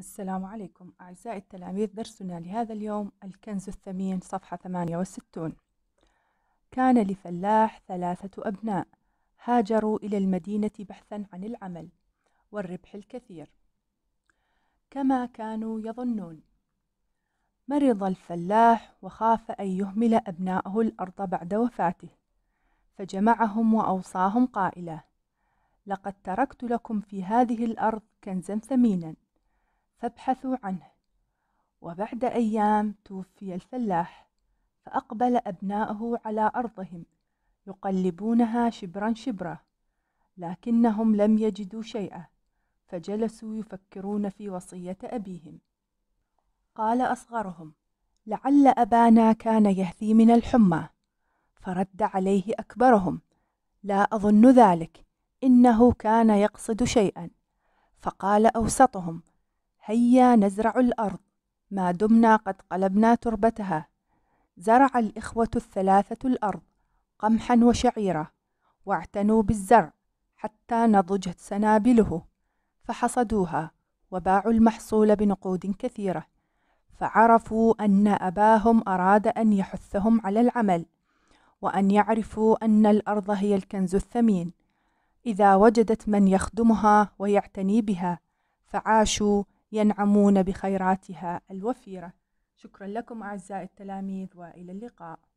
السلام عليكم أعزائي التلاميذ درسنا لهذا اليوم الكنز الثمين صفحة 68 كان لفلاح ثلاثة أبناء هاجروا إلى المدينة بحثا عن العمل والربح الكثير كما كانوا يظنون مرض الفلاح وخاف أن يهمل أبناءه الأرض بعد وفاته فجمعهم وأوصاهم قائلا لقد تركت لكم في هذه الأرض كنزا ثمينا فابحثوا عنه وبعد أيام توفي الفلاح فأقبل أبناؤه على أرضهم يقلبونها شبرا شبرا لكنهم لم يجدوا شيئا فجلسوا يفكرون في وصية أبيهم قال أصغرهم لعل أبانا كان يهثي من الحمى فرد عليه أكبرهم لا أظن ذلك إنه كان يقصد شيئا فقال أوسطهم هيا نزرع الأرض ما دمنا قد قلبنا تربتها زرع الإخوة الثلاثة الأرض قمحا وشعيرة واعتنوا بالزرع حتى نضجت سنابله فحصدوها وباعوا المحصول بنقود كثيرة فعرفوا أن أباهم أراد أن يحثهم على العمل وأن يعرفوا أن الأرض هي الكنز الثمين إذا وجدت من يخدمها ويعتني بها فعاشوا ينعمون بخيراتها الوفيرة شكرا لكم أعزائي التلاميذ وإلى اللقاء